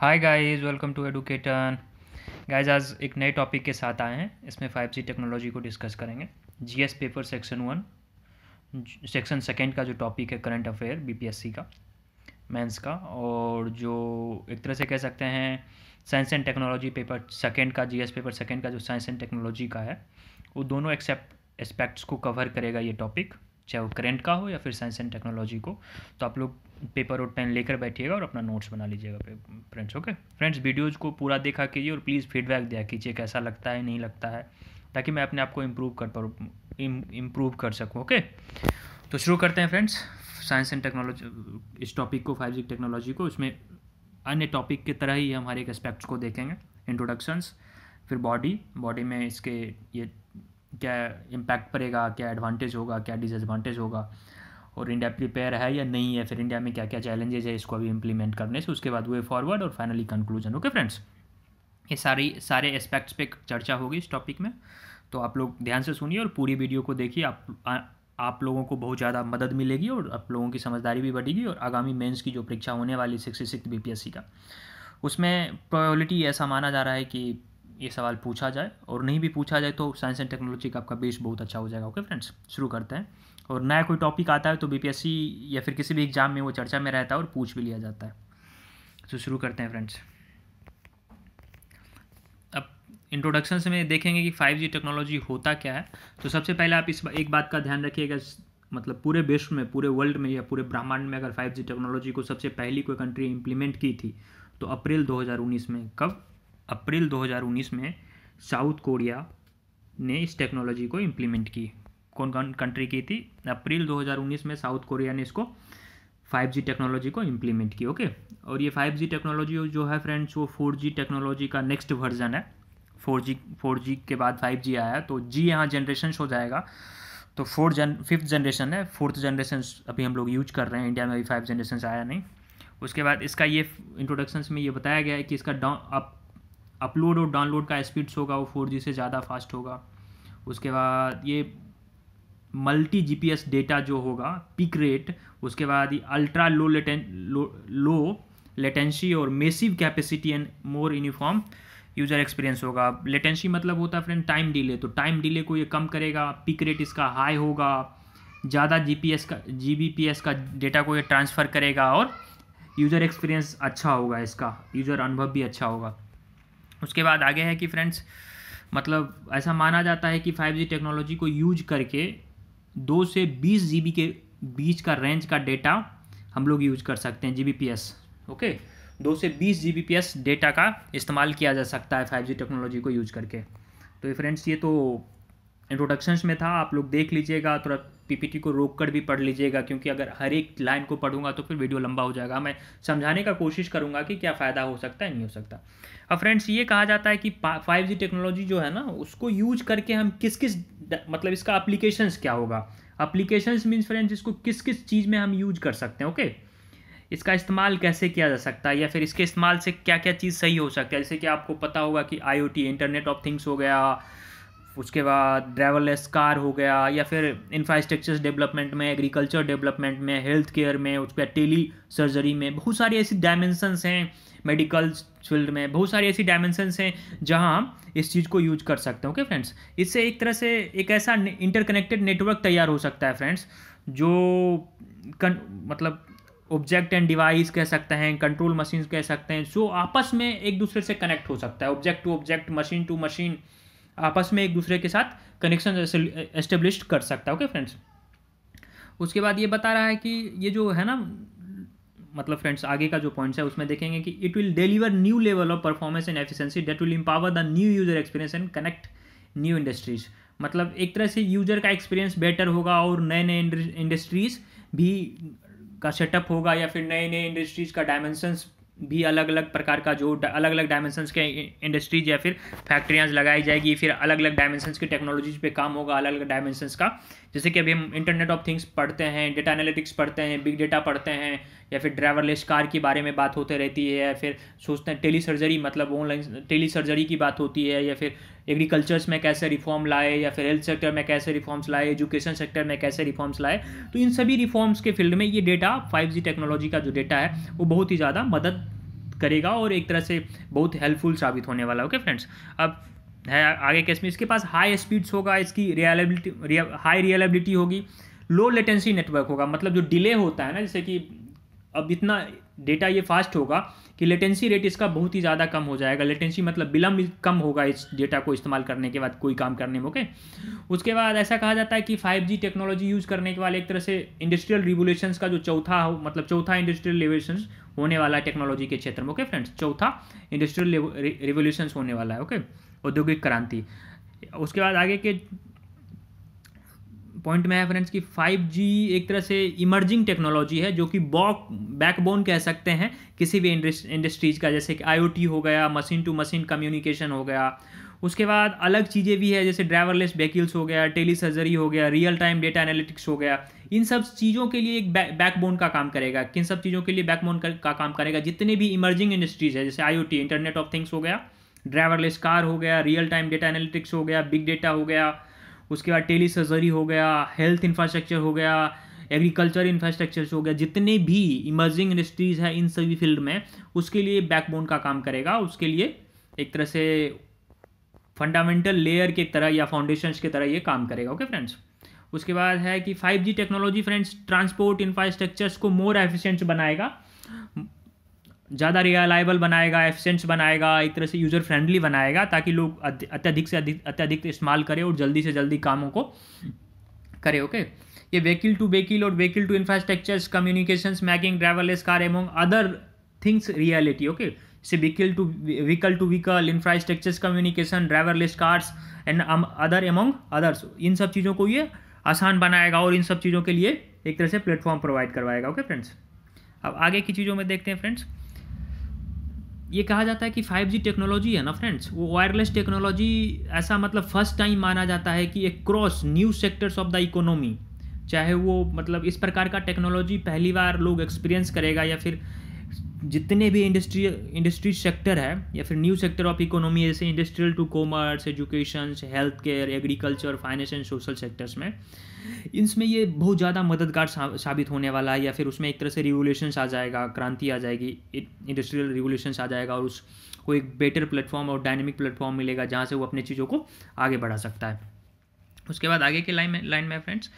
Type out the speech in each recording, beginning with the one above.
hi guys welcome to एडुकेटन guys आज एक नए टॉपिक के साथ आए हैं इसमें 5G टेक्नोलॉजी को डिस्कस करेंगे GS paper section one section second का जो टॉपिक है करंट अफेयर बीपीएससी का मेंस का और जो एक तरह से कह सकते हैं science and technology paper second का जीएस पेपर सेकेंड का जो साइंस एंड टेक्नोलॉजी का है वो दोनों एक्सेप्ट एस्पेक्ट्स को कवर करेगा ये टॉपिक चाहे वो करेंट का हो या फिर साइंस एंड टेक्नोलॉजी को तो आप लोग पेपर और पेन लेकर बैठिएगा और अपना नोट्स बना लीजिएगा फ्रेंड्स ओके फ्रेंड्स वीडियोज़ को पूरा देखा कीजिए और प्लीज़ फीडबैक दिया कीजिए कैसा लगता है नहीं लगता है ताकि मैं अपने आप को इम्प्रूव कर पाऊँ इम्प्रूव कर सकूँ ओके तो शुरू करते हैं फ्रेंड्स साइंस एंड टेक्नोलॉजी इस टॉपिक को फाइव जी टेक्नोलॉजी को उसमें अन्य टॉपिक की तरह ही हम हर एक एस्पेक्ट्स को देखेंगे इंट्रोडक्शंस फिर बॉडी बॉडी में इसके ये क्या इम्पैक्ट पड़ेगा क्या एडवांटेज होगा क्या डिसएडवांटेज होगा और इंडिया प्रिपेयर है या नहीं है फिर इंडिया में क्या क्या चैलेंजेज है इसको अभी इम्प्लीमेंट करने से उसके बाद वे फॉरवर्ड और फाइनली कंक्लूजन ओके फ्रेंड्स ये सारी सारे एस्पेक्ट्स पे चर्चा होगी इस टॉपिक में तो आप लोग ध्यान से सुनिए और पूरी वीडियो को देखिए आप आ, आप लोगों को बहुत ज़्यादा मदद मिलेगी और आप लोगों की समझदारी भी बढ़ेगी और आगामी मेंस की जो परीक्षा होने वाली सिक्सटी सिक्स बी का उसमें प्रायोरिटी ऐसा माना जा रहा है कि ये सवाल पूछा जाए और नहीं भी पूछा जाए तो साइंस एंड टेक्नोलॉजी का आपका बेस बहुत अच्छा हो जाएगा ओके फ्रेंड्स शुरू करते हैं और नया कोई टॉपिक आता है तो बीपीएससी या फिर किसी भी एग्जाम में वो चर्चा में रहता है और पूछ भी लिया जाता है तो शुरू करते हैं फ्रेंड्स अब इंट्रोडक्शन से में देखेंगे कि फाइव जी टेक्नोलॉजी होता क्या है तो सबसे पहले आप इस एक बात का ध्यान रखिएगा मतलब पूरे विश्व में पूरे वर्ल्ड में या पूरे ब्रह्मांड में अगर फाइव जी टेक्नोलॉजी को सबसे पहली कोई कंट्री इम्प्लीमेंट की थी तो अप्रैल 2019 में कब अप्रैल 2019 में साउथ कोरिया ने इस टेक्नोलॉजी को इम्प्लीमेंट की कौन कौन कंट्री की थी अप्रैल 2019 में साउथ कोरिया ने इसको 5G टेक्नोलॉजी को इम्प्लीमेंट की ओके और ये 5G टेक्नोलॉजी जो है फ्रेंड्स वो 4G टेक्नोलॉजी का नेक्स्ट वर्जन है 4G 4G के बाद 5G आया तो जी यहाँ जनरेशन हो जाएगा तो फोर्थ जन फिफ्थ जनरेशन है फोर्थ जनरेशन अभी हम लोग यूज कर रहे हैं इंडिया में अभी फाइव जनरेशन आया नहीं उसके बाद इसका ये इंट्रोडक्शन में ये बताया गया है कि इसका डाउन अप अपलोड और डाउनलोड का स्पीड्स होगा वो फोर से ज़्यादा फास्ट होगा उसके बाद ये मल्टी जीपीएस डेटा जो होगा पिक रेट उसके बाद ये ultra low latency low, low latency और massive capacity and more uniform user experience होगा लेटेंसी मतलब होता है फ्रेंड टाइम डिले तो टाइम डिले को ये कम करेगा पिक रेट इसका हाई होगा ज़्यादा जीपीएस का जीबीपीएस का डेटा को ये ट्रांसफ़र करेगा और यूज़र एक्सपीरियंस अच्छा होगा इसका यूज़र अनुभव भी अच्छा होगा उसके बाद आगे है कि फ्रेंड्स मतलब ऐसा माना जाता है कि 5G टेक्नोलॉजी को यूज करके दो से बीस जी के बीच का रेंज का डेटा हम लोग यूज कर सकते हैं जी ओके दो से बीस जी डेटा का इस्तेमाल किया जा सकता है 5G टेक्नोलॉजी को यूज करके तो फ्रेंड्स ये तो इंट्रोडक्शंस में था आप लोग देख लीजिएगा थोड़ा पीपीटी को रोक कर भी पढ़ लीजिएगा क्योंकि अगर हर एक लाइन को पढ़ूंगा तो फिर वीडियो लंबा हो जाएगा मैं समझाने का कोशिश करूंगा कि क्या फ़ायदा हो सकता है नहीं हो सकता अब फ्रेंड्स ये कहा जाता है कि फाइव जी टेक्नोलॉजी जो है ना उसको यूज करके हम किस किस मतलब इसका अप्लीकेशंस क्या होगा अप्लीकेशंस मीन्स फ्रेंड्स इसको किस किस चीज़ में हम यूज कर सकते हैं ओके इसका इस्तेमाल कैसे किया जा सकता है या फिर इसके इस्तेमाल से क्या क्या चीज़ सही हो सकता है जैसे कि आपको पता होगा कि आई इंटरनेट ऑफ थिंग्स हो गया उसके बाद ड्राइवरलेस कार हो गया या फिर इंफ्रास्ट्रक्चर डेवलपमेंट में एग्रीकल्चर डेवलपमेंट में हेल्थ केयर में उसके बाद टेली सर्जरी में बहुत सारी ऐसी डायमेंशंस हैं मेडिकल फील्ड में बहुत सारी ऐसी डायमेंशंस हैं जहां हम इस चीज़ को यूज कर सकते हैं ओके फ्रेंड्स इससे एक तरह से एक ऐसा इंटरकनेक्टेड नेटवर्क तैयार हो सकता है फ्रेंड्स जो कन, मतलब ऑब्जेक्ट एंड डिवाइस कह सकते हैं कंट्रोल मशीन कह सकते हैं जो आपस में एक दूसरे से कनेक्ट हो सकता है object to object machine to machine आपस में एक दूसरे के साथ कनेक्शन एस्टेब्लिश कर सकता है ओके फ्रेंड्स उसके बाद ये बता रहा है कि ये जो है ना मतलब फ्रेंड्स आगे का जो पॉइंट्स है उसमें देखेंगे कि it will deliver new level of performance and efficiency that will empower the new user experience and connect new industries मतलब एक तरह से यूजर का एक्सपीरियंस बेटर होगा और नए नए इंडस्ट्रीज भी का सेटअप होगा या फिर नए नए इंडस्ट्रीज का डायमेंशंस भी अलग अलग प्रकार का जो अलग अलग डायमेंशंस के इंडस्ट्रीज या फिर फैक्ट्रियाँ लगाई जाएगी फिर अलग अलग डायमेंशंस की टेक्नोलॉजीज पे काम होगा अलग अलग डायमेंशंस का जैसे कि अभी हम इंटरनेट ऑफ थिंग्स पढ़ते हैं डेटा एनालिटिक्स पढ़ते हैं बिग डेटा पढ़ते हैं या फिर ड्राइवरलेस कार के बारे में बात होते रहती है या फिर सोचते हैं टेली सर्जरी मतलब ऑनलाइन टेली सर्जरी की बात होती है या फिर एग्रीकल्चर्स में कैसे रिफॉर्म लाए या फिर हेल्थ सेक्टर में कैसे रिफॉर्म्स लाए एजुकेशन सेक्टर में कैसे रिफॉर्म्स लाए तो इन सभी रिफॉर्म्स के फील्ड में ये डेटा फाइव टेक्नोलॉजी का जो डेटा है वो बहुत ही ज़्यादा मदद करेगा और एक तरह से बहुत हेल्पफुल साबित होने वाला ओके फ्रेंड्स अब है आगे केस में इसके पास हाई स्पीड्स होगा इसकी रियलेबिलिटी रिया, हाई रियलेबिलिटी होगी लो लेटेंसी नेटवर्क होगा मतलब जो डिले होता है ना जैसे कि अब इतना डेटा ये फास्ट होगा कि लेटेंसी रेट इसका बहुत ही ज़्यादा कम हो जाएगा लेटेंसी मतलब विलम्ब कम होगा इस डेटा को इस्तेमाल करने के बाद कोई काम करने में ओके उसके बाद ऐसा कहा जाता है कि 5G टेक्नोलॉजी यूज़ करने के वाले एक तरह से इंडस्ट्रियल रिवोल्यूशन का जो चौथा हो मतलब चौथा इंडस्ट्रियल रिवोल्यूशन होने वाला है टेक्नोलॉजी के क्षेत्र में ओके फ्रेंड्स चौथा इंडस्ट्रियल रिवोल्यूशन होने वाला है ओके औद्योगिक क्रांति उसके बाद आगे के पॉइंट में है फ्रेंड्स कि 5G एक तरह से इमर्जिंग टेक्नोलॉजी है जो कि बॉक बैकबोन कह सकते हैं किसी भी इंडस्ट्रीज का जैसे कि आईओटी हो गया मशीन टू मशीन कम्युनिकेशन हो गया उसके बाद अलग चीज़ें भी है जैसे ड्राइवरलेस व्हीकल्स हो गया टेली सर्जरी हो गया रियल टाइम डेटा एनालिटिक्स हो गया इन सब चीज़ों के लिए एक बैकबोन का काम करेगा किन सब चीज़ों के लिए बैकबोन का, का काम करेगा जितने भी इमर्जिंग इंडस्ट्रीज है जैसे आई इंटरनेट ऑफ थिंग्स हो गया ड्राइवरलेस कार हो गया रियल टाइम डेटा एनालिटिक्स हो गया बिग डेटा हो गया उसके बाद टेली सर्जरी हो गया हेल्थ इंफ्रास्ट्रक्चर हो गया एग्रीकल्चर इंफ्रास्ट्रक्चर हो गया जितने भी इमर्जिंग इंडस्ट्रीज़ है इन सभी फील्ड में उसके लिए बैकबोन का काम करेगा उसके लिए एक तरह से फंडामेंटल लेयर के तरह या फाउंडेशन की तरह ये काम करेगा ओके okay, फ्रेंड्स उसके बाद है कि 5G technology friends transport infrastructures को मोर एफिशिएंट बनाएगा ज़्यादा रिलायबल बनाएगा एफसेंस बनाएगा एक तरह से यूज़र फ्रेंडली बनाएगा ताकि लोग अत्यधिक से अधिक अत्यधिक इस्तेमाल करें और जल्दी से जल्दी कामों को करें ओके ये व्हीकिल टू व्हीकिल और vehicle to infrastructures communication making driverless car among other things reality okay से vehicle to vehicle to vehicle infrastructures communication driverless cars and other among others इन सब चीज़ों को ये आसान बनाएगा और इन सब चीज़ों के लिए एक तरह से प्लेटफॉर्म प्रोवाइड करवाएगा ओके फ्रेंड्स अब आगे की चीज़ों में देखते हैं फ्रेंड्स ये कहा जाता है कि 5G टेक्नोलॉजी है ना फ्रेंड्स वो वायरलेस टेक्नोलॉजी ऐसा मतलब फर्स्ट टाइम माना जाता है कि across new sectors of the economy चाहे वो मतलब इस प्रकार का टेक्नोलॉजी पहली बार लोग एक्सपीरियंस करेगा या फिर जितने भी इंडस्ट्री इंडस्ट्री सेक्टर है या फिर न्यू सेक्टर ऑफ इकोनॉमी जैसे industrial to commerce education health care agriculture finance and social sectors में इसमें ये बहुत ज़्यादा मददगार साबित होने वाला है या फिर उसमें एक तरह से रिवोल्यूशंस आ जाएगा क्रांति आ जाएगी इंडस्ट्रियल रिवोल्यूशंस आ जाएगा और उसको एक बेटर प्लेटफॉर्म और डायनेमिक प्लेटफॉर्म मिलेगा जहाँ से वो अपनी चीज़ों को आगे बढ़ा सकता है उसके बाद आगे के लाइन में लाइन में friends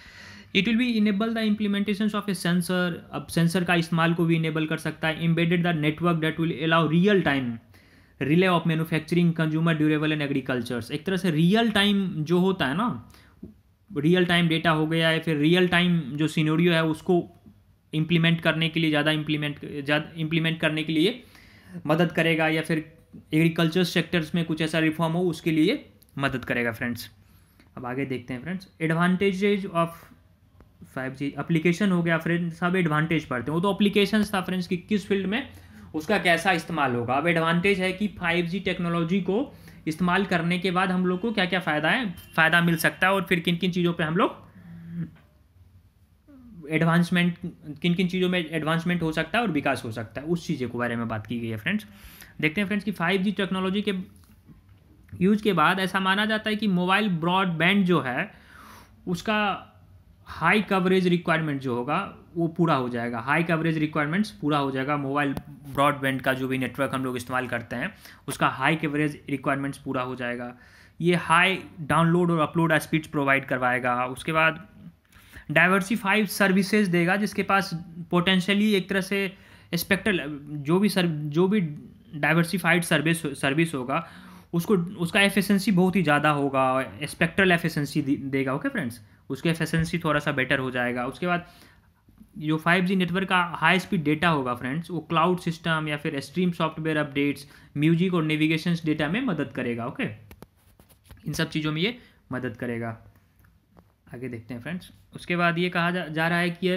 it will be enable the implementation of a sensor अब सेंसर का इस्तेमाल को भी इनेबल कर सकता है embedded the network that will allow real time relay of manufacturing consumer durable and agricultures एक तरह से रियल टाइम जो होता है ना रियल टाइम डेटा हो गया है फिर रियल टाइम जो सीनोरियो है उसको इम्प्लीमेंट करने के लिए ज़्यादा इम्प्लीमेंट ज़्यादा इम्प्लीमेंट करने के लिए मदद करेगा या फिर एग्रीकल्चर सेक्टर्स में कुछ ऐसा रिफॉर्म हो उसके लिए मदद करेगा फ्रेंड्स अब आगे देखते हैं friends advantages of five G application हो गया फ्रेंड्स अब एडवांटेज पढ़ते हैं वो तो अप्लीकेशन था फ्रेंड्स कि किस फील्ड में उसका कैसा इस्तेमाल होगा अब एडवांटेज है कि फाइव जी टेक्नोलॉजी को इस्तेमाल करने के बाद हम लोग को क्या क्या फ़ायदा है फ़ायदा मिल सकता है और फिर किन किन चीज़ों पे हम लोग एडवांसमेंट किन किन चीज़ों में एडवांसमेंट हो सकता है और विकास हो सकता है उस चीज़ों के बारे में बात की गई है फ्रेंड्स देखते हैं फ्रेंड्स कि फाइव टेक्नोलॉजी के यूज के बाद ऐसा माना जाता है कि मोबाइल ब्रॉडबैंड जो है उसका हाई कवरेज रिक्वायरमेंट जो होगा वो पूरा हो जाएगा हाई कवरेज रिक्वायरमेंट्स पूरा हो जाएगा मोबाइल ब्रॉडबैंड का जो भी नेटवर्क हम लोग इस्तेमाल करते हैं उसका हाई कवरेज रिक्वायरमेंट्स पूरा हो जाएगा ये हाई डाउनलोड और अपलोड स्पीड्स प्रोवाइड करवाएगा उसके बाद डाइवर्सिफाइड सर्विसेज देगा जिसके पास पोटेंशियली एक तरह से स्पेक्टल जो भी सर जो भी डाइवर्सिफाइड सर्विस सर्विस होगा उसको उसका एफिशिएंसी बहुत ही ज़्यादा होगा स्पेक्ट्रल एफिशिएंसी देगा ओके फ्रेंड्स उसकी एफिशिएंसी थोड़ा सा बेटर हो जाएगा उसके बाद जो फाइव जी नेटवर्क का हाई स्पीड डेटा होगा फ्रेंड्स वो क्लाउड सिस्टम या फिर स्ट्रीम सॉफ्टवेयर अपडेट्स म्यूजिक और नेविगेशन डेटा में मदद करेगा ओके इन सब चीज़ों में ये मदद करेगा आगे देखते हैं फ्रेंड्स उसके बाद ये कहा जा, जा रहा है कि ये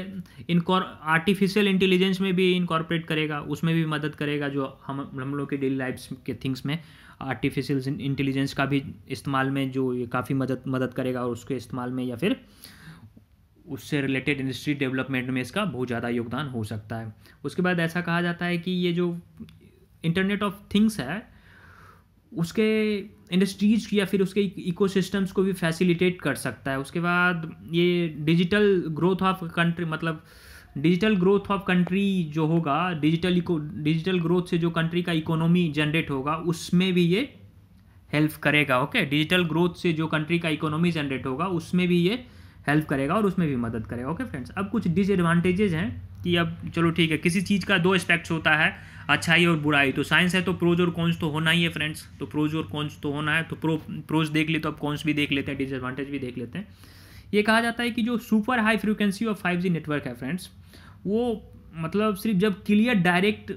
इनकॉर आर्टिफिशियल इंटेलिजेंस में भी इनकॉर्पोरेट करेगा उसमें भी मदद करेगा जो हम हम लोग के डेली लाइफ्स के थिंग्स में आर्टिफिशियल इंटेलिजेंस का भी इस्तेमाल में जो ये काफ़ी मदद मदद करेगा और उसके इस्तेमाल में या फिर उससे रिलेटेड इंडस्ट्री डेवलपमेंट में इसका बहुत ज़्यादा योगदान हो सकता है उसके बाद ऐसा कहा जाता है कि ये जो इंटरनेट ऑफ थिंग्स है उसके इंडस्ट्रीज़ या फिर उसके इको को भी फैसिलिटेट कर सकता है उसके बाद ये डिजिटल ग्रोथ ऑफ कंट्री मतलब डिजिटल ग्रोथ ऑफ कंट्री जो होगा डिजिटल इको डिजिटल ग्रोथ से जो कंट्री का इकोनॉमी जनरेट होगा उसमें भी ये हेल्प करेगा ओके डिजिटल ग्रोथ से जो कंट्री का इकोनॉमी जनरेट होगा उसमें भी ये हेल्प करेगा और उसमें भी मदद करेगा ओके फ्रेंड्स अब कुछ डिसएडवांटेजेज हैं कि अब चलो ठीक है किसी चीज़ का दो एस्पेक्ट्स होता है अच्छाई और बुराई तो साइंस है तो प्रोज और कॉन्स तो होना ही है फ्रेंड्स तो प्रोज और कॉन्स तो होना है तो प्रो प्रोज देख ले तो अब कॉन्स भी देख लेते हैं डिसएडवांटेज भी देख लेते हैं ये कहा जाता है कि जो सुपर हाई फ्रिक्वेंसी और फाइव नेटवर्क है फ्रेंड्स वो मतलब सिर्फ जब क्लियर डायरेक्ट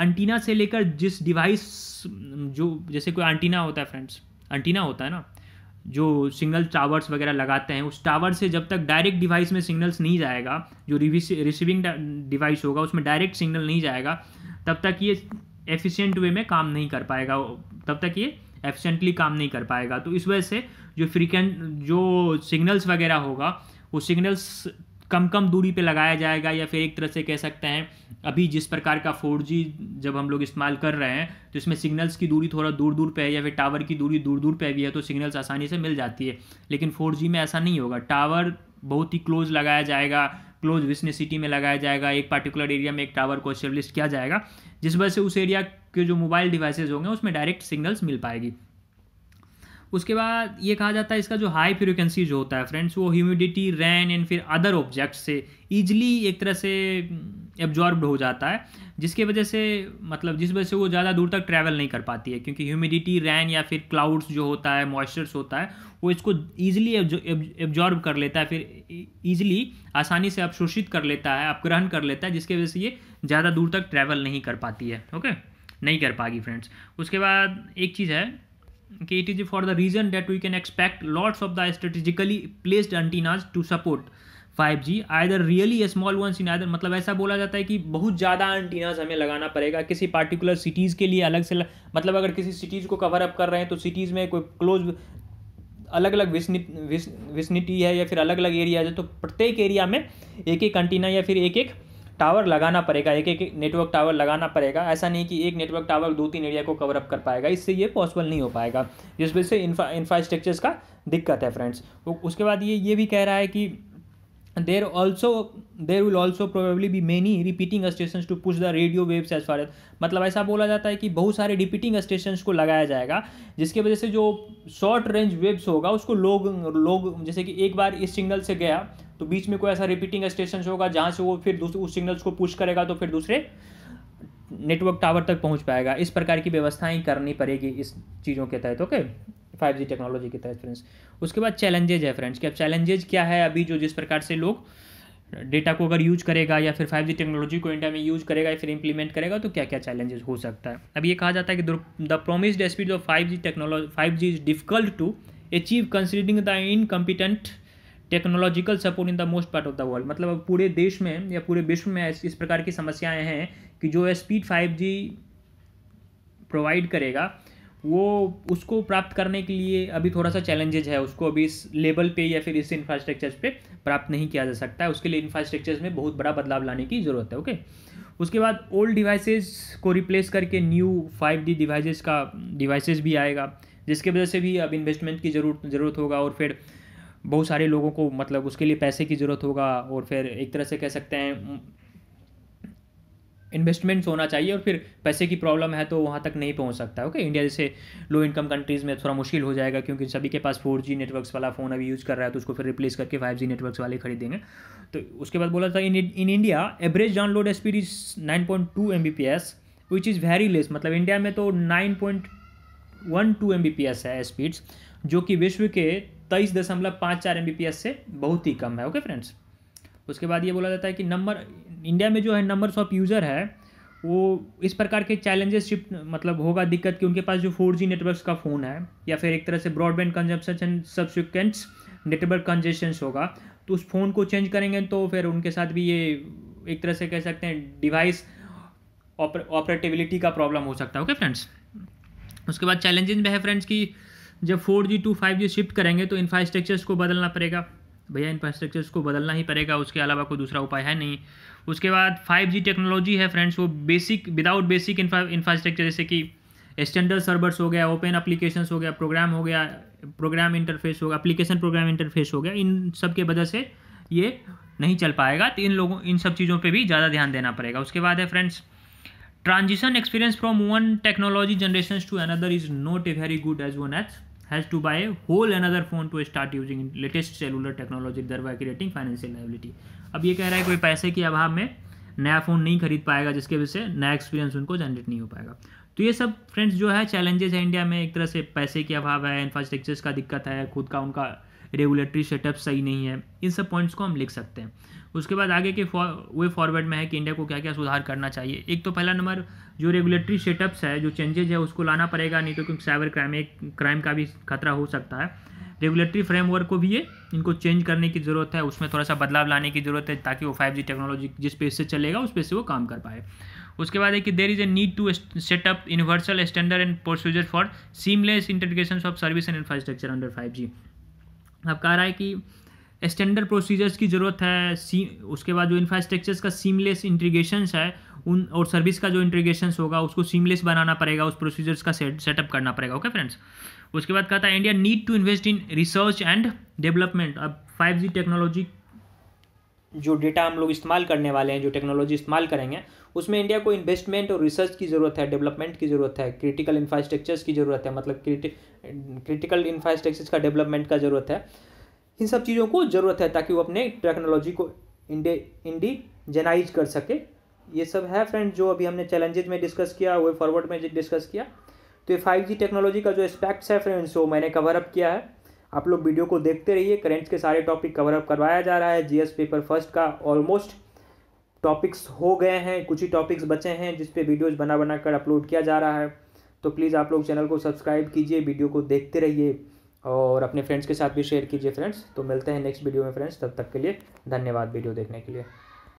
एंटीना से लेकर जिस डिवाइस जो जैसे कोई एंटीना होता है फ्रेंड्स एंटीना होता है ना जो सिग्नल टावर्स वगैरह लगाते हैं उस टावर से जब तक डायरेक्ट डिवाइस में सिग्नल्स नहीं जाएगा जो रिसीविंग डिवाइस होगा उसमें डायरेक्ट सिग्नल नहीं जाएगा तब तक ये एफिशिएंट वे में काम नहीं कर पाएगा तब तक ये एफिशिएंटली काम नहीं कर पाएगा तो इस वजह से जो फ्रीकेंट जो सिग्नल्स वगैरह होगा वो सिग्नल्स कम कम दूरी पे लगाया जाएगा या फिर एक तरह से कह सकते हैं अभी जिस प्रकार का 4G जब हम लोग इस्तेमाल कर रहे हैं तो इसमें सिग्नल्स की दूरी थोड़ा दूर दूर पे है या फिर टावर की दूरी दूर दूर पे भी है तो सिग्नल्स आसानी से मिल जाती है लेकिन 4G में ऐसा नहीं होगा टावर बहुत ही क्लोज लगाया जाएगा क्लोज सिटी में लगाया जाएगा एक पार्टिकुलर एरिया में एक टावर को स्टेब्लिश किया जाएगा जिस वजह से उस एरिया के जो मोबाइल डिवाइसेज होंगे उसमें डायरेक्ट सिग्नल्स मिल पाएगी उसके बाद ये कहा जाता है इसका जो हाई फ्रिक्वेंसी जो होता है फ्रेंड्स वो ह्यूमिडिटी रैन एंड फिर अदर ऑब्जेक्ट से ईजिली एक तरह से एब्जॉर्ब mm, हो जाता है जिसके वजह से मतलब जिस वजह से वो ज़्यादा दूर तक ट्रैवल नहीं कर पाती है क्योंकि ह्यूमिडिटी रैन या फिर क्लाउड्स जो होता है मॉइस्चर्स होता है वो इसको ईजिली एब्जॉर्ब कर लेता है फिर ईजिली e-, आसानी से अवशोषित कर लेता है अपग्रहण कर लेता है जिसके वजह से ये ज़्यादा दूर तक ट्रैवल नहीं कर पाती है ओके नहीं कर पाएगी फ्रेंड्स उसके बाद एक चीज़ है कि it is for the reason that we can expect lots of the strategically placed antennas to support 5G either really small ones in either मतलब ऐसा बोला जाता है कि बहुत ज़्यादा एंटीनाज हमें लगाना पड़ेगा किसी पार्टिकुलर सिटीज़ के लिए अलग से लग, मतलब अगर किसी सिटीज़ को कवर अप कर रहे हैं तो सिटीज़ में कोई क्लोज अलग अलग विस्निटी है या फिर अलग अलग एरियाज है तो प्रत्येक एरिया में एक एक एंटीना या फिर एक एक टावर लगाना पड़ेगा एक एक नेटवर्क टावर लगाना पड़ेगा ऐसा नहीं कि एक नेटवर्क टावर दो तीन एरिया को कवर अप कर पाएगा इससे ये पॉसिबल नहीं हो पाएगा जिस वजह से इंफ्रास्ट्रक्चर्स का दिक्कत है फ्रेंड्स उसके बाद ये ये भी कह रहा है कि there also there will also probably be many repeating station to push the radio waves as far as मतलब ऐसा बोला जाता है कि बहुत सारे रिपीटिंग स्टेशन को लगाया जाएगा जिसकी वजह से जो शॉर्ट रेंज वेव्स होगा उसको लोग लोग जैसे कि एक बार इस सिग्नल से गया तो बीच में कोई ऐसा रिपीटिंग स्टेशन होगा जहाँ से वो फिर उस सिग्नल्स को पुश करेगा तो फिर दूसरे नेटवर्क टावर तक पहुँच पाएगा इस प्रकार की व्यवस्थाएँ करनी पड़ेगी इस चीज़ों के तहत ओके फाइव जी टेक्नोलॉजी के तहत फ्रेंड्स उसके बाद चैलेंजेज है फ्रेंड्स कि अब चैलेंजेज क्या है अभी जो जिस प्रकार से लोग डेटा को अगर यूज करेगा या फिर फाइव जी टेक्नोलॉजी को इंडिया में यूज करेगा या फिर इंप्लीमेंट करेगा तो क्या क्या चैलेंजेस हो सकता है अब ये कहा जाता है कि the promised speed of five G technology five G is difficult to achieve considering the incompetent technological support in the most part of the world मतलब अब पूरे देश में या पूरे विश्व में इस प्रकार की समस्याएं हैं कि जो स्पीड फाइव जी प्रोवाइड करेगा वो उसको प्राप्त करने के लिए अभी थोड़ा सा चैलेंजेज है उसको अभी इस लेवल पे या फिर इस इंफ्रास्ट्रक्चर पे प्राप्त नहीं किया जा सकता है उसके लिए इंफ्रास्ट्रक्चर में बहुत बड़ा बदलाव लाने की ज़रूरत है ओके उसके बाद ओल्ड डिवाइसेस को रिप्लेस करके न्यू फाइव डी डिवाइसेज का डिवाइसेज भी आएगा जिसके वजह से भी अब इन्वेस्टमेंट की जरूरत ज़रूरत होगा और फिर बहुत सारे लोगों को मतलब उसके लिए पैसे की ज़रूरत होगा और फिर एक तरह से कह सकते हैं इन्वेस्टमेंट्स होना चाहिए और फिर पैसे की प्रॉब्लम है तो वहाँ तक नहीं पहुँच सकता ओके इंडिया जैसे लो इनकम कंट्रीज़ में थोड़ा मुश्किल हो जाएगा क्योंकि सभी के पास फोर जी नेटवर्क्स वाला फ़ोन अभी यूज़ कर रहा है तो उसको फिर रिप्लेस करके फाइव जी नेटवर्क्स वाले खरीदेंगे तो उसके बाद बोला था in in India average download speed is nine point two M B P S which is very less मतलब इंडिया में तो nine point one two M B P S है स्पीड्स जो कि विश्व के तेईस दशमलव पाँच चार एम से बहुत ही कम है ओके फ्रेंड्स उसके बाद ये बोला जाता है कि नंबर इंडिया में जो है नंबर्स ऑफ यूज़र है वो इस प्रकार के चैलेंजेस शिफ्ट मतलब होगा दिक्कत कि उनके पास जो फोर जी नेटवर्क का फ़ोन है या फिर एक तरह से broadband consumption and subsequents network congestions होगा तो उस फ़ोन को चेंज करेंगे तो फिर उनके साथ भी ये एक तरह से कह सकते हैं डिवाइस ऑपरेटेबिलिटी का प्रॉब्लम हो सकता है ओके फ्रेंड्स उसके बाद चैलेंजेस में है फ्रेंड्स की जब four G to five G shift करेंगे तो इंफ्रास्ट्रक्चर्स को बदलना पड़ेगा भैया इंफ्रास्ट्रक्चर्स को बदलना ही पड़ेगा उसके अलावा कोई दूसरा उपाय है नहीं उसके बाद फाइव जी टेक्नोलॉजी है फ्रेंड्स वो बेसिक विदाउट बेसिक इंफ्रास्ट्रक्चर जैसे कि स्टैंडर्ड सर्वर्स हो गया ओपन अप्लीकेशन हो गया प्रोग्राम हो गया प्रोग्राम इंटरफेस हो गया अप्लीकेशन प्रोग्राम इंटरफेस हो गया इन सब के वजह से ये नहीं चल पाएगा तो इन लोगों इन सब चीज़ों पे भी ज़्यादा ध्यान देना पड़ेगा उसके बाद है friends transition experience from one technology generation to another is not a very good as one as has to buy a whole another phone to start using latest cellular technology thereby creating financial liability अब ये कह रहा है कोई पैसे के अभाव में नया फ़ोन नहीं खरीद पाएगा जिसके वजह से नया एक्सपीरियंस उनको जनरेट नहीं हो पाएगा तो ये सब फ्रेंड्स जो है चैलेंजेस है इंडिया में एक तरह से पैसे के अभाव है इंफ्रास्ट्रक्चर्स का दिक्कत है खुद का उनका रेगुलेटरी सेटअप सही नहीं है इन सब पॉइंट्स को हम लिख सकते हैं उसके बाद आगे के वे फॉरवर्ड में है कि इंडिया को क्या क्या सुधार करना चाहिए एक तो पहला नंबर जो रेगुलेटरी सेटअप्स है जो चेंजेज है उसको लाना पड़ेगा नहीं तो क्योंकि साइबर क्राइम एक क्राइम का भी खतरा हो सकता है रेगुलेटरी फ्रेमवर्क को भी ये इनको चेंज करने की ज़रूरत है उसमें थोड़ा सा बदलाव लाने की ज़रूरत है ताकि वो फाइव टेक्नोलॉजी जिस पे से चलेगा उस पे से वो काम कर पाए उसके बाद है कि there is a need to set up universal standard and procedure for seamless integration of service and infrastructure under five G अब कह रहा है कि स्टैंडर्ड प्रोसीजर्स की ज़रूरत है सी उसके बाद जो इंफ्रास्ट्रक्चर्स का सीमलेस इंटीग्रेशंस है उन और सर्विस का जो इंटीग्रेशंस होगा उसको सीमलेस बनाना पड़ेगा उस प्रोसीजर्स का सेटअप करना पड़ेगा ओके फ्रेंड्स उसके बाद कहता है India need to invest in research and development अब फाइव जी टेक्नोलॉजी जो डेटा हम लोग इस्तेमाल करने वाले हैं जो टेक्नोलॉजी इस्तेमाल करेंगे उसमें इंडिया को इन्वेस्टमेंट और रिसर्च की ज़रूरत है डेवलपमेंट की ज़रूरत है क्रिटिकल इंफ्रास्ट्रक्चर्स की ज़रूरत है मतलब क्रिटिकल इंफ्रास्ट्रक्चर्स का डेवलपमेंट का ज़रूरत है इन सब चीज़ों को ज़रूरत है ताकि वो अपने टेक्नोलॉजी को इंडे इंडिजनाइज कर सके ये सब है फ्रेंड जो अभी हमने चैलेंजेज में डिस्कस किया वे फॉरवर्ड में डिस्कस किया तो ये फाइव जी टेक्नोलॉजी का जो एस्पेक्ट्स है फ्रेंड्स वो मैंने कवर अप किया है आप लोग वीडियो को देखते रहिए करेंट्स के सारे टॉपिक कवर अप करवाया जा रहा है जीएस पेपर फर्स्ट का ऑलमोस्ट टॉपिक्स हो गए हैं कुछ ही टॉपिक्स बचे हैं जिस पे वीडियोज़ बना बना कर अपलोड किया जा रहा है तो प्लीज़ आप लोग चैनल को सब्सक्राइब कीजिए वीडियो को देखते रहिए और अपने फ्रेंड्स के साथ भी शेयर कीजिए फ्रेंड्स तो मिलते हैं नेक्स्ट वीडियो में फ्रेंड्स तब तक के लिए धन्यवाद वीडियो देखने के लिए